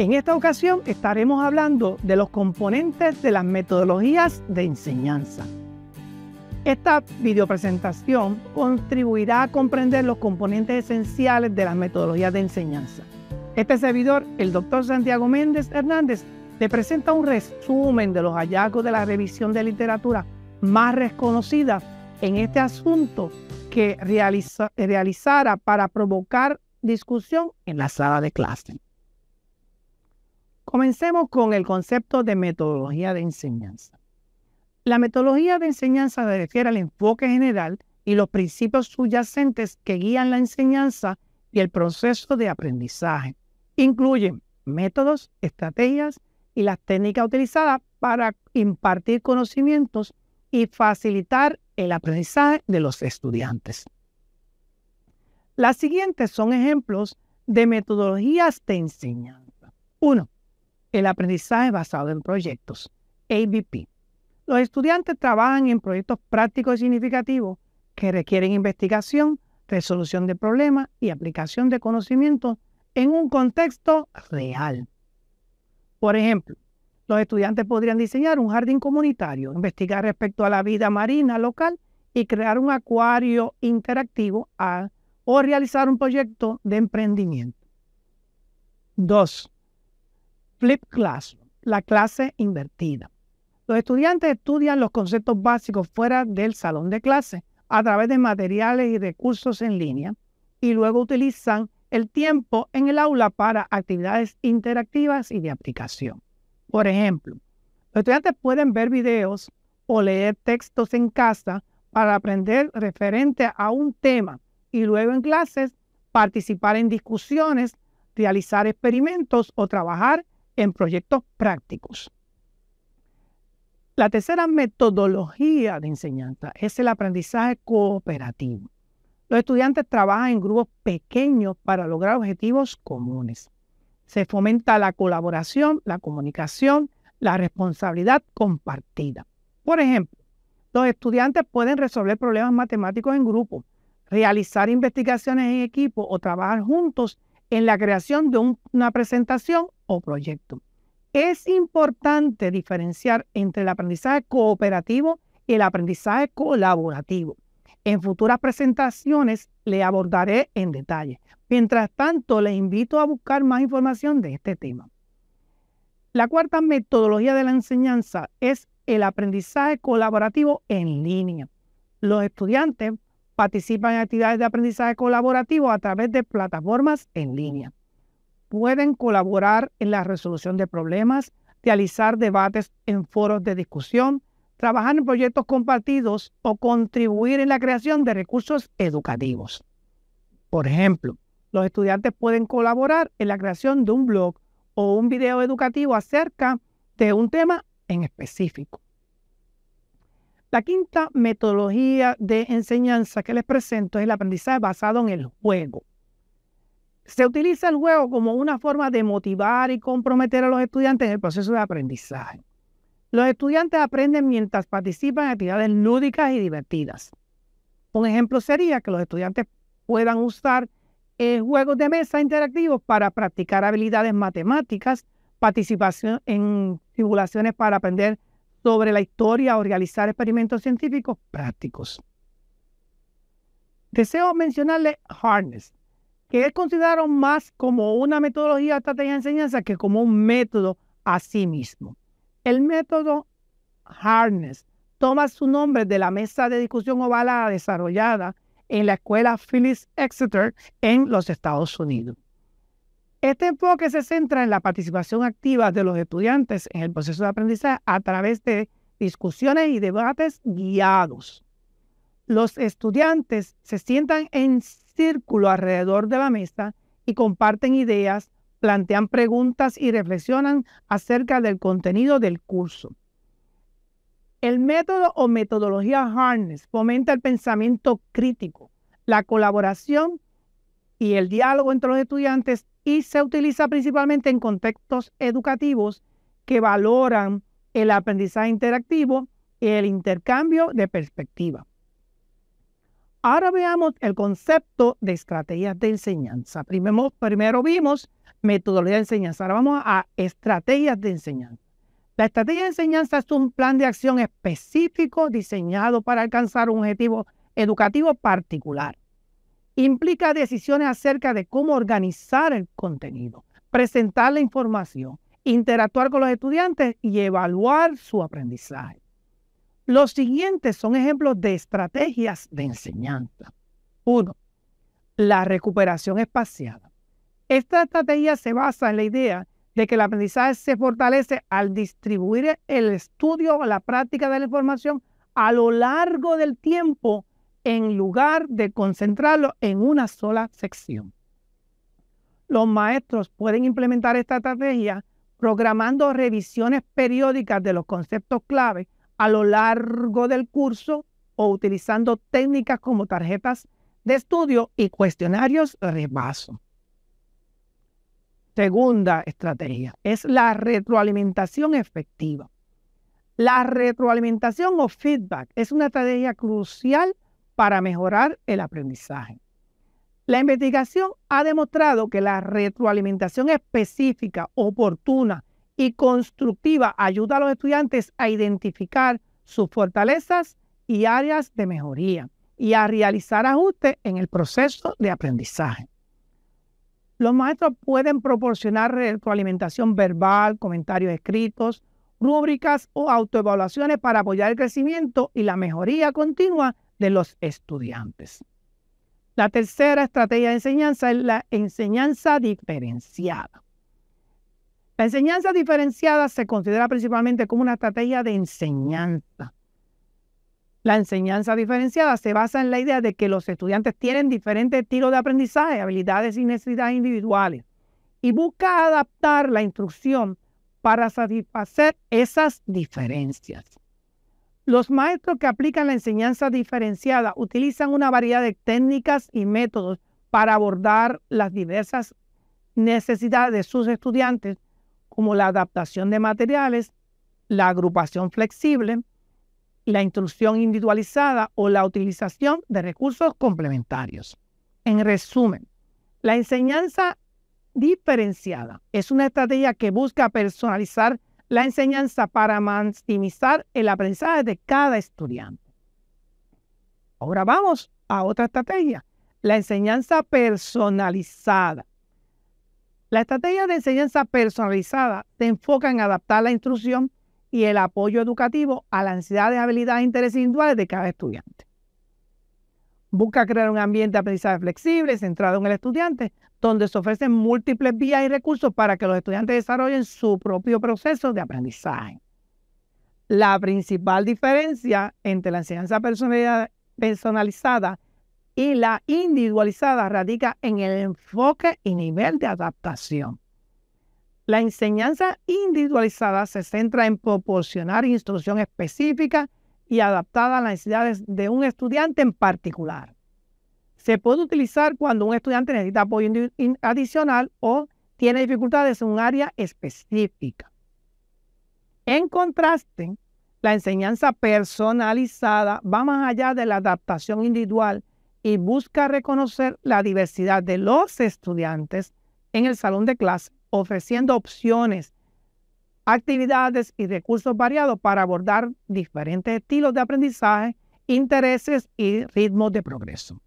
En esta ocasión estaremos hablando de los componentes de las metodologías de enseñanza. Esta videopresentación contribuirá a comprender los componentes esenciales de las metodologías de enseñanza. Este servidor, el doctor Santiago Méndez Hernández, te presenta un resumen de los hallazgos de la revisión de literatura más reconocida en este asunto que realizara para provocar discusión en la sala de clase. Comencemos con el concepto de metodología de enseñanza. La metodología de enseñanza se refiere al enfoque general y los principios subyacentes que guían la enseñanza y el proceso de aprendizaje. Incluyen métodos, estrategias y las técnicas utilizadas para impartir conocimientos y facilitar el aprendizaje de los estudiantes. Las siguientes son ejemplos de metodologías de enseñanza. 1 el aprendizaje basado en proyectos, ABP. Los estudiantes trabajan en proyectos prácticos y significativos que requieren investigación, resolución de problemas y aplicación de conocimientos en un contexto real. Por ejemplo, los estudiantes podrían diseñar un jardín comunitario, investigar respecto a la vida marina local y crear un acuario interactivo o realizar un proyecto de emprendimiento. 2. Flip Class, la clase invertida. Los estudiantes estudian los conceptos básicos fuera del salón de clase a través de materiales y recursos en línea y luego utilizan el tiempo en el aula para actividades interactivas y de aplicación. Por ejemplo, los estudiantes pueden ver videos o leer textos en casa para aprender referente a un tema y luego en clases participar en discusiones, realizar experimentos o trabajar en proyectos prácticos. La tercera metodología de enseñanza es el aprendizaje cooperativo. Los estudiantes trabajan en grupos pequeños para lograr objetivos comunes. Se fomenta la colaboración, la comunicación, la responsabilidad compartida. Por ejemplo, los estudiantes pueden resolver problemas matemáticos en grupo, realizar investigaciones en equipo o trabajar juntos en la creación de una presentación o proyecto. Es importante diferenciar entre el aprendizaje cooperativo y el aprendizaje colaborativo. En futuras presentaciones le abordaré en detalle. Mientras tanto, les invito a buscar más información de este tema. La cuarta metodología de la enseñanza es el aprendizaje colaborativo en línea. Los estudiantes participan en actividades de aprendizaje colaborativo a través de plataformas en línea pueden colaborar en la resolución de problemas, realizar debates en foros de discusión, trabajar en proyectos compartidos o contribuir en la creación de recursos educativos. Por ejemplo, los estudiantes pueden colaborar en la creación de un blog o un video educativo acerca de un tema en específico. La quinta metodología de enseñanza que les presento es el aprendizaje basado en el juego. Se utiliza el juego como una forma de motivar y comprometer a los estudiantes en el proceso de aprendizaje. Los estudiantes aprenden mientras participan en actividades lúdicas y divertidas. Un ejemplo sería que los estudiantes puedan usar eh, juegos de mesa interactivos para practicar habilidades matemáticas, participación en simulaciones para aprender sobre la historia o realizar experimentos científicos prácticos. Deseo mencionarle Harness, que él consideraron más como una metodología, de estrategia de enseñanza que como un método a sí mismo. El método Harness toma su nombre de la mesa de discusión ovalada desarrollada en la escuela Phillips Exeter en los Estados Unidos. Este enfoque se centra en la participación activa de los estudiantes en el proceso de aprendizaje a través de discusiones y debates guiados los estudiantes se sientan en círculo alrededor de la mesa y comparten ideas, plantean preguntas y reflexionan acerca del contenido del curso. El método o metodología Harness fomenta el pensamiento crítico, la colaboración y el diálogo entre los estudiantes y se utiliza principalmente en contextos educativos que valoran el aprendizaje interactivo y el intercambio de perspectivas. Ahora veamos el concepto de estrategias de enseñanza. Primero, vimos metodología de enseñanza. Ahora vamos a estrategias de enseñanza. La estrategia de enseñanza es un plan de acción específico diseñado para alcanzar un objetivo educativo particular. Implica decisiones acerca de cómo organizar el contenido, presentar la información, interactuar con los estudiantes y evaluar su aprendizaje. Los siguientes son ejemplos de estrategias de enseñanza. Uno, la recuperación espaciada. Esta estrategia se basa en la idea de que el aprendizaje se fortalece al distribuir el estudio o la práctica de la información a lo largo del tiempo en lugar de concentrarlo en una sola sección. Los maestros pueden implementar esta estrategia programando revisiones periódicas de los conceptos clave a lo largo del curso o utilizando técnicas como tarjetas de estudio y cuestionarios de repaso. Segunda estrategia es la retroalimentación efectiva. La retroalimentación o feedback es una estrategia crucial para mejorar el aprendizaje. La investigación ha demostrado que la retroalimentación específica, oportuna y constructiva ayuda a los estudiantes a identificar sus fortalezas y áreas de mejoría y a realizar ajustes en el proceso de aprendizaje. Los maestros pueden proporcionar retroalimentación verbal, comentarios escritos, rúbricas o autoevaluaciones para apoyar el crecimiento y la mejoría continua de los estudiantes. La tercera estrategia de enseñanza es la enseñanza diferenciada. La enseñanza diferenciada se considera principalmente como una estrategia de enseñanza. La enseñanza diferenciada se basa en la idea de que los estudiantes tienen diferentes estilos de aprendizaje, habilidades y necesidades individuales y busca adaptar la instrucción para satisfacer esas diferencias. Los maestros que aplican la enseñanza diferenciada utilizan una variedad de técnicas y métodos para abordar las diversas necesidades de sus estudiantes como la adaptación de materiales, la agrupación flexible, la instrucción individualizada o la utilización de recursos complementarios. En resumen, la enseñanza diferenciada es una estrategia que busca personalizar la enseñanza para maximizar el aprendizaje de cada estudiante. Ahora vamos a otra estrategia, la enseñanza personalizada. La estrategia de enseñanza personalizada se enfoca en adaptar la instrucción y el apoyo educativo a las necesidades, habilidades e intereses individuales de cada estudiante. Busca crear un ambiente de aprendizaje flexible, centrado en el estudiante, donde se ofrecen múltiples vías y recursos para que los estudiantes desarrollen su propio proceso de aprendizaje. La principal diferencia entre la enseñanza personalizada y la individualizada radica en el enfoque y nivel de adaptación. La enseñanza individualizada se centra en proporcionar instrucción específica y adaptada a las necesidades de un estudiante en particular. Se puede utilizar cuando un estudiante necesita apoyo adicional o tiene dificultades en un área específica. En contraste, la enseñanza personalizada va más allá de la adaptación individual y busca reconocer la diversidad de los estudiantes en el salón de clase, ofreciendo opciones, actividades y recursos variados para abordar diferentes estilos de aprendizaje, intereses y ritmos de progreso.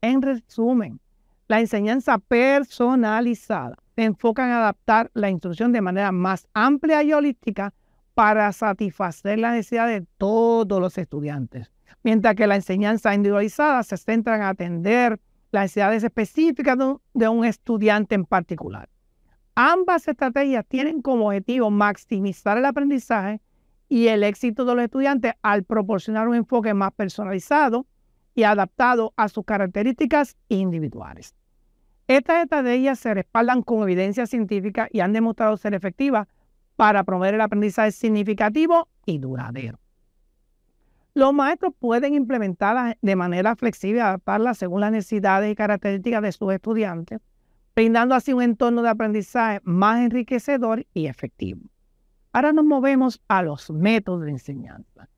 En resumen, la enseñanza personalizada se enfoca en adaptar la instrucción de manera más amplia y holística para satisfacer la necesidad de todos los estudiantes mientras que la enseñanza individualizada se centra en atender las necesidades específicas de un estudiante en particular. Ambas estrategias tienen como objetivo maximizar el aprendizaje y el éxito de los estudiantes al proporcionar un enfoque más personalizado y adaptado a sus características individuales. Estas estrategias se respaldan con evidencia científica y han demostrado ser efectivas para promover el aprendizaje significativo y duradero. Los maestros pueden implementarlas de manera flexible, adaptarlas según las necesidades y características de sus estudiantes, brindando así un entorno de aprendizaje más enriquecedor y efectivo. Ahora nos movemos a los métodos de enseñanza.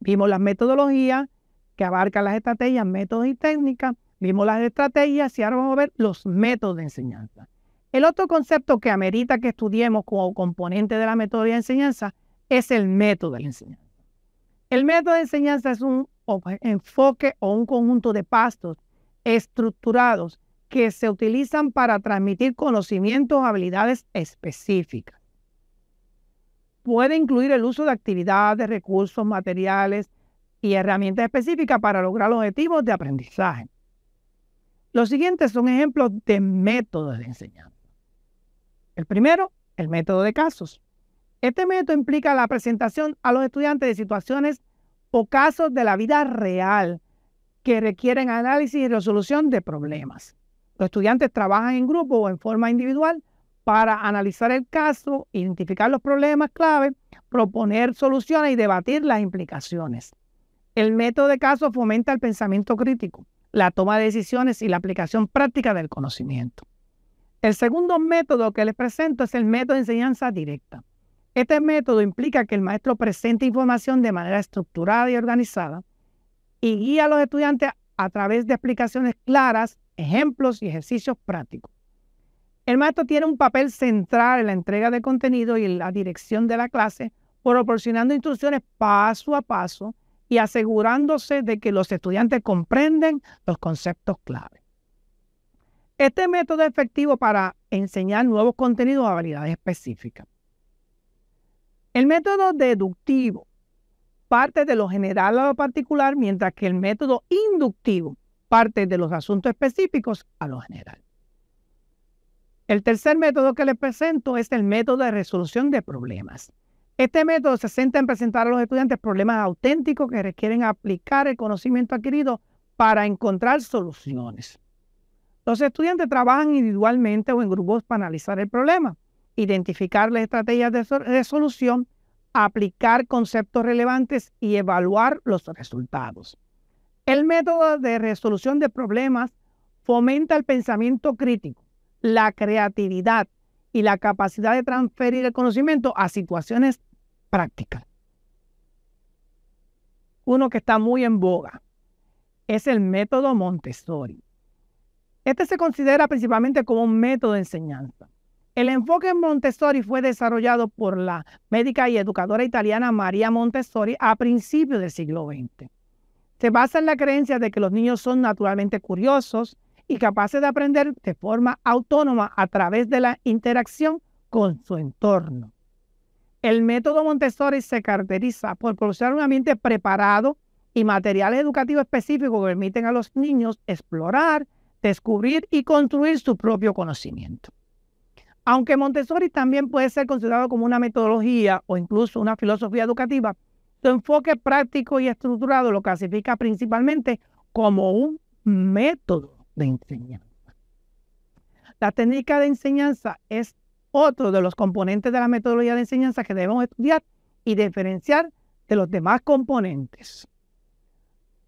Vimos las metodologías que abarcan las estrategias, métodos y técnicas. Vimos las estrategias y ahora vamos a ver los métodos de enseñanza. El otro concepto que amerita que estudiemos como componente de la metodología de enseñanza es el método de enseñanza. El método de enseñanza es un enfoque o un conjunto de pastos estructurados que se utilizan para transmitir conocimientos o habilidades específicas. Puede incluir el uso de actividades, recursos, materiales y herramientas específicas para lograr los objetivos de aprendizaje. Los siguientes son ejemplos de métodos de enseñanza. El primero, el método de casos. Este método implica la presentación a los estudiantes de situaciones o casos de la vida real que requieren análisis y resolución de problemas. Los estudiantes trabajan en grupo o en forma individual para analizar el caso, identificar los problemas clave, proponer soluciones y debatir las implicaciones. El método de caso fomenta el pensamiento crítico, la toma de decisiones y la aplicación práctica del conocimiento. El segundo método que les presento es el método de enseñanza directa. Este método implica que el maestro presente información de manera estructurada y organizada y guía a los estudiantes a través de explicaciones claras, ejemplos y ejercicios prácticos. El maestro tiene un papel central en la entrega de contenido y en la dirección de la clase, proporcionando instrucciones paso a paso y asegurándose de que los estudiantes comprenden los conceptos clave. Este método es efectivo para enseñar nuevos contenidos o habilidades específicas. El método deductivo parte de lo general a lo particular, mientras que el método inductivo parte de los asuntos específicos a lo general. El tercer método que les presento es el método de resolución de problemas. Este método se centra en presentar a los estudiantes problemas auténticos que requieren aplicar el conocimiento adquirido para encontrar soluciones. Los estudiantes trabajan individualmente o en grupos para analizar el problema identificar las estrategias de resolución, aplicar conceptos relevantes y evaluar los resultados. El método de resolución de problemas fomenta el pensamiento crítico, la creatividad y la capacidad de transferir el conocimiento a situaciones prácticas. Uno que está muy en boga es el método Montessori. Este se considera principalmente como un método de enseñanza el enfoque en Montessori fue desarrollado por la médica y educadora italiana María Montessori a principios del siglo XX. Se basa en la creencia de que los niños son naturalmente curiosos y capaces de aprender de forma autónoma a través de la interacción con su entorno. El método Montessori se caracteriza por proporcionar un ambiente preparado y materiales educativos específicos que permiten a los niños explorar, descubrir y construir su propio conocimiento. Aunque Montessori también puede ser considerado como una metodología o incluso una filosofía educativa, su enfoque práctico y estructurado lo clasifica principalmente como un método de enseñanza. La técnica de enseñanza es otro de los componentes de la metodología de enseñanza que debemos estudiar y diferenciar de los demás componentes.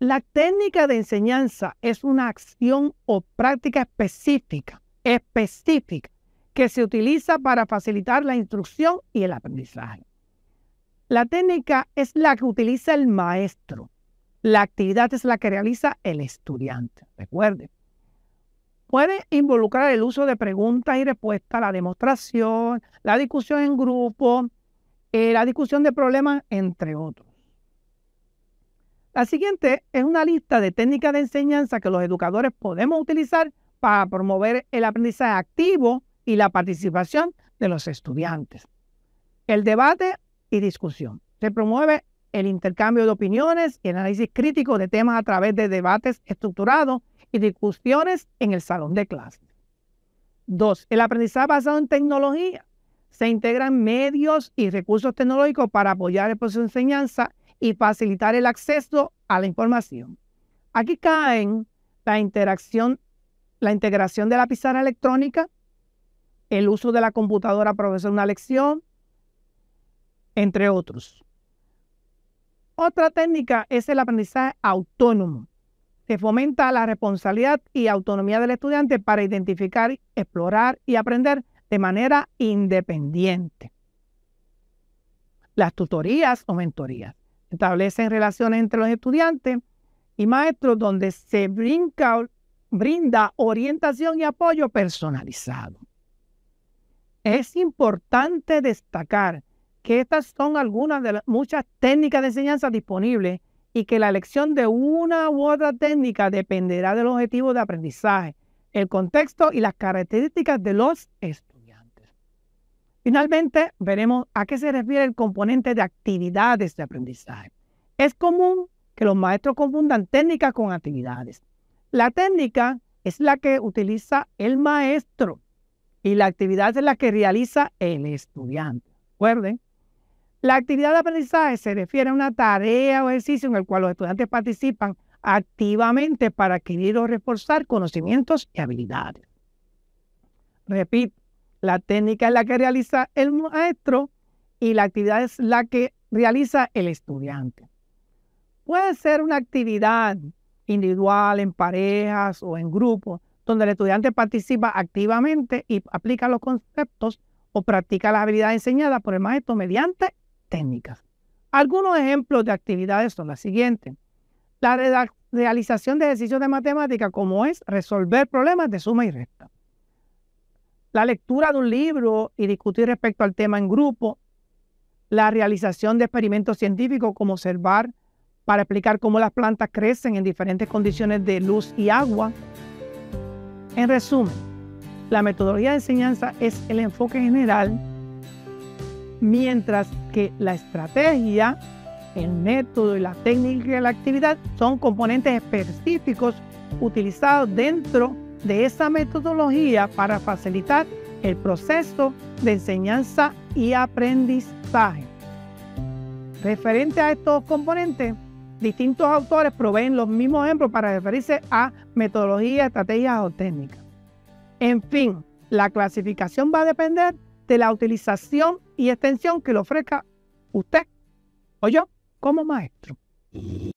La técnica de enseñanza es una acción o práctica específica, específica, que se utiliza para facilitar la instrucción y el aprendizaje. La técnica es la que utiliza el maestro. La actividad es la que realiza el estudiante. Recuerde, puede involucrar el uso de preguntas y respuestas, la demostración, la discusión en grupo, eh, la discusión de problemas, entre otros. La siguiente es una lista de técnicas de enseñanza que los educadores podemos utilizar para promover el aprendizaje activo y la participación de los estudiantes. El debate y discusión. Se promueve el intercambio de opiniones y el análisis crítico de temas a través de debates estructurados y discusiones en el salón de clase. Dos, el aprendizaje basado en tecnología. Se integran medios y recursos tecnológicos para apoyar el proceso de enseñanza y facilitar el acceso a la información. Aquí caen la interacción, la integración de la pizarra electrónica, el uso de la computadora para una lección, entre otros. Otra técnica es el aprendizaje autónomo. Se fomenta la responsabilidad y autonomía del estudiante para identificar, explorar y aprender de manera independiente. Las tutorías o mentorías establecen relaciones entre los estudiantes y maestros donde se brinda orientación y apoyo personalizado. Es importante destacar que estas son algunas de las muchas técnicas de enseñanza disponibles y que la elección de una u otra técnica dependerá del objetivo de aprendizaje, el contexto y las características de los estudiantes. Finalmente, veremos a qué se refiere el componente de actividades de aprendizaje. Es común que los maestros confundan técnicas con actividades. La técnica es la que utiliza el maestro y la actividad es la que realiza el estudiante. Recuerden, la actividad de aprendizaje se refiere a una tarea o ejercicio en el cual los estudiantes participan activamente para adquirir o reforzar conocimientos y habilidades. Repito, la técnica es la que realiza el maestro y la actividad es la que realiza el estudiante. Puede ser una actividad individual, en parejas o en grupos, donde el estudiante participa activamente y aplica los conceptos o practica las habilidades enseñadas por el maestro mediante técnicas. Algunos ejemplos de actividades son las siguientes. La realización de ejercicios de matemática como es resolver problemas de suma y resta. La lectura de un libro y discutir respecto al tema en grupo. La realización de experimentos científicos como observar para explicar cómo las plantas crecen en diferentes condiciones de luz y agua en resumen, la metodología de enseñanza es el enfoque general, mientras que la estrategia, el método y la técnica de la actividad son componentes específicos utilizados dentro de esa metodología para facilitar el proceso de enseñanza y aprendizaje. Referente a estos componentes, distintos autores proveen los mismos ejemplos para referirse a metodología, estrategias o técnicas. En fin, la clasificación va a depender de la utilización y extensión que le ofrezca usted o yo como maestro.